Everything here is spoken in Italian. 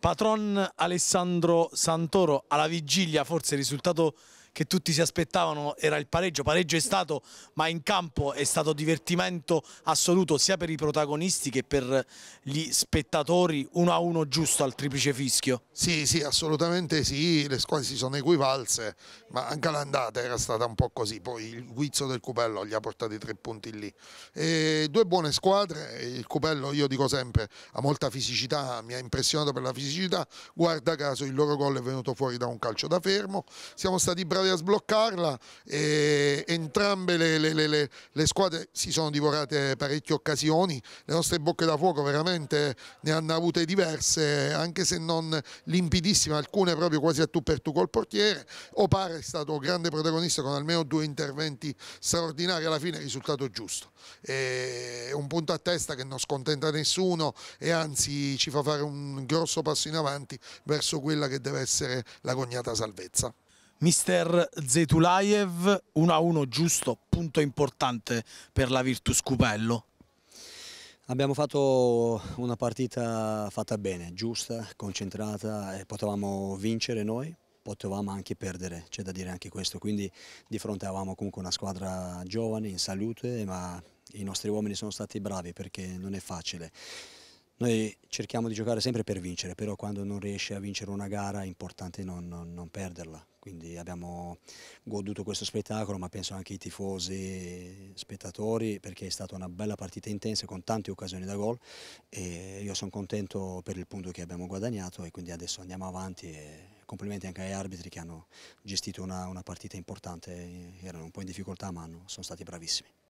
Patron Alessandro Santoro alla vigilia forse risultato che tutti si aspettavano era il pareggio, pareggio è stato ma in campo è stato divertimento assoluto sia per i protagonisti che per gli spettatori uno a uno giusto al triplice fischio sì sì assolutamente sì le squadre si sono equivalse ma anche l'andata era stata un po' così poi il guizzo del Cupello gli ha portati tre punti lì e due buone squadre il Cupello io dico sempre ha molta fisicità mi ha impressionato per la fisicità guarda caso il loro gol è venuto fuori da un calcio da fermo siamo stati bravi a sbloccarla e entrambe le, le, le, le, squadre si sono divorate parecchie occasioni, le nostre bocche da fuoco veramente ne hanno avute diverse anche se non limpidissime, alcune proprio quasi a tu per tu col portiere, Opar è stato grande protagonista con almeno due interventi straordinari, alla fine risultato giusto, e un punto a testa che non scontenta nessuno e anzi ci fa fare un grosso passo in avanti verso quella che deve essere la cognata salvezza. Mister Zetulaev 1-1 giusto, punto importante per la Virtus Cupello. Abbiamo fatto una partita fatta bene, giusta, concentrata e potevamo vincere noi, potevamo anche perdere, c'è da dire anche questo, quindi di fronte avevamo comunque una squadra giovane, in salute, ma i nostri uomini sono stati bravi perché non è facile. Noi cerchiamo di giocare sempre per vincere, però quando non riesce a vincere una gara è importante non, non, non perderla. Quindi abbiamo goduto questo spettacolo, ma penso anche i tifosi, spettatori, perché è stata una bella partita intensa con tante occasioni da gol e io sono contento per il punto che abbiamo guadagnato e quindi adesso andiamo avanti e complimenti anche agli arbitri che hanno gestito una, una partita importante, erano un po' in difficoltà ma hanno, sono stati bravissimi.